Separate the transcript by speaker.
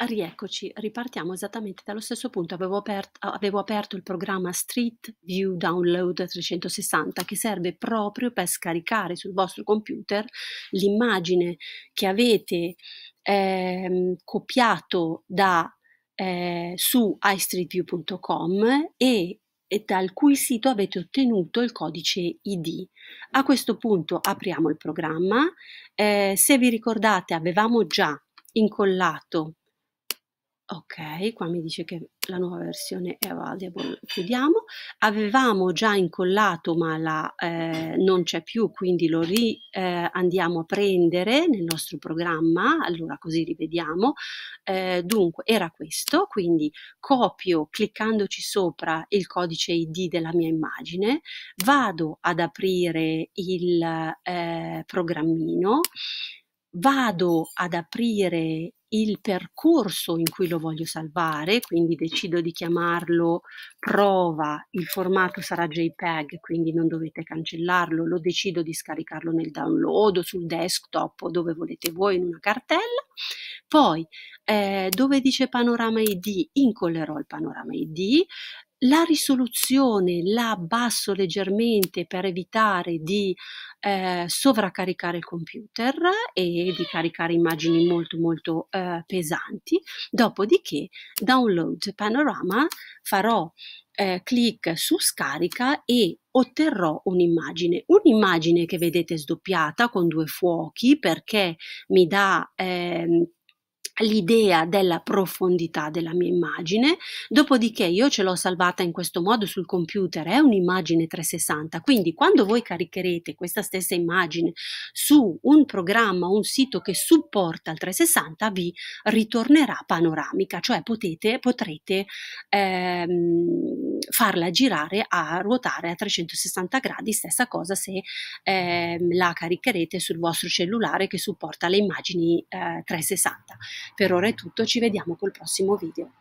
Speaker 1: Ah, rieccoci, ripartiamo esattamente dallo stesso punto. Avevo aperto, avevo aperto, il programma Street View Download 360 che serve proprio per scaricare sul vostro computer l'immagine che avete eh, copiato da, eh, su iStreetView.com e e dal cui sito avete ottenuto il codice ID. A questo punto apriamo il programma. Eh, se vi ricordate avevamo già incollato Ok, qua mi dice che la nuova versione è available, chiudiamo. Avevamo già incollato ma la, eh, non c'è più, quindi lo ri, eh, andiamo a prendere nel nostro programma, allora così rivediamo. Eh, dunque, era questo, quindi copio cliccandoci sopra il codice ID della mia immagine, vado ad aprire il eh, programmino, vado ad aprire il percorso in cui lo voglio salvare, quindi decido di chiamarlo prova, il formato sarà JPEG, quindi non dovete cancellarlo, lo decido di scaricarlo nel download o sul desktop o dove volete voi in una cartella. Poi eh, dove dice panorama ID, incollerò il panorama ID, la risoluzione la abbasso leggermente per evitare di eh, sovraccaricare il computer e di caricare immagini molto molto eh, pesanti. Dopodiché download panorama farò eh, clic su scarica e otterrò un'immagine. Un'immagine che vedete sdoppiata con due fuochi perché mi dà ehm, l'idea della profondità della mia immagine, dopodiché io ce l'ho salvata in questo modo sul computer, è un'immagine 360, quindi quando voi caricherete questa stessa immagine su un programma o un sito che supporta il 360 vi ritornerà panoramica, cioè potete, potrete ehm, farla girare a ruotare a 360 gradi, stessa cosa se eh, la caricherete sul vostro cellulare che supporta le immagini eh, 360. Per ora è tutto, ci vediamo col prossimo video.